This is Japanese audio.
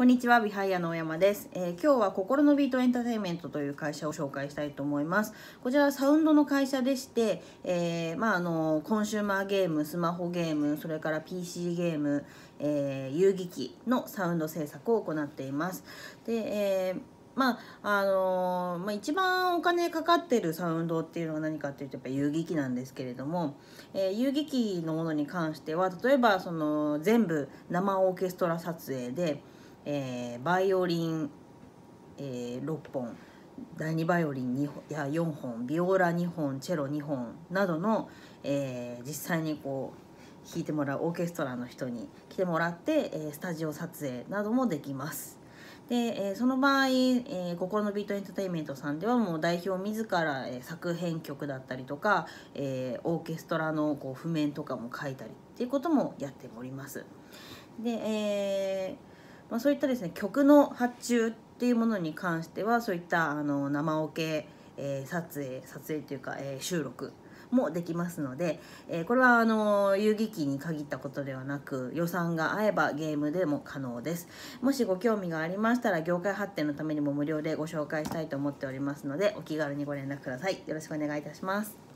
こんにちは、ビハイアの大山です、えー、今日は心のビートエンターテインメントという会社を紹介したいと思います。こちらはサウンドの会社でして、えー、まああのコンシューマーゲーム、スマホゲーム、それから PC ゲーム、えー、遊戯機のサウンド制作を行っています。で、えーまああのー、まあ、一番お金かかってるサウンドっていうのは何かっていうとやっぱ遊戯機なんですけれども、えー、遊戯機のものに関しては例えばその全部生オーケストラ撮影で。えー、バイオリン、えー、6本第2バイオリン2本や4本ビオラ2本チェロ2本などの、えー、実際にこう弾いてもらうオーケストラの人に来てもらって、えー、スタジオ撮影などもできます。で、えその場合、えー、心のビートエンターテインメントさんではもう代表自ら、え作編曲だったりとか、えオーケストラのこう譜面とかも書いたりっていうこともやっております。で、えーまあ、そういったですね曲の発注っていうものに関してはそういったあの生オケ、えー、撮影撮影というか、えー、収録もできますので、えー、これはあの遊戯機に限ったことではなく予算が合えばゲームでも可能ですもしご興味がありましたら業界発展のためにも無料でご紹介したいと思っておりますのでお気軽にご連絡くださいよろしくお願いいたします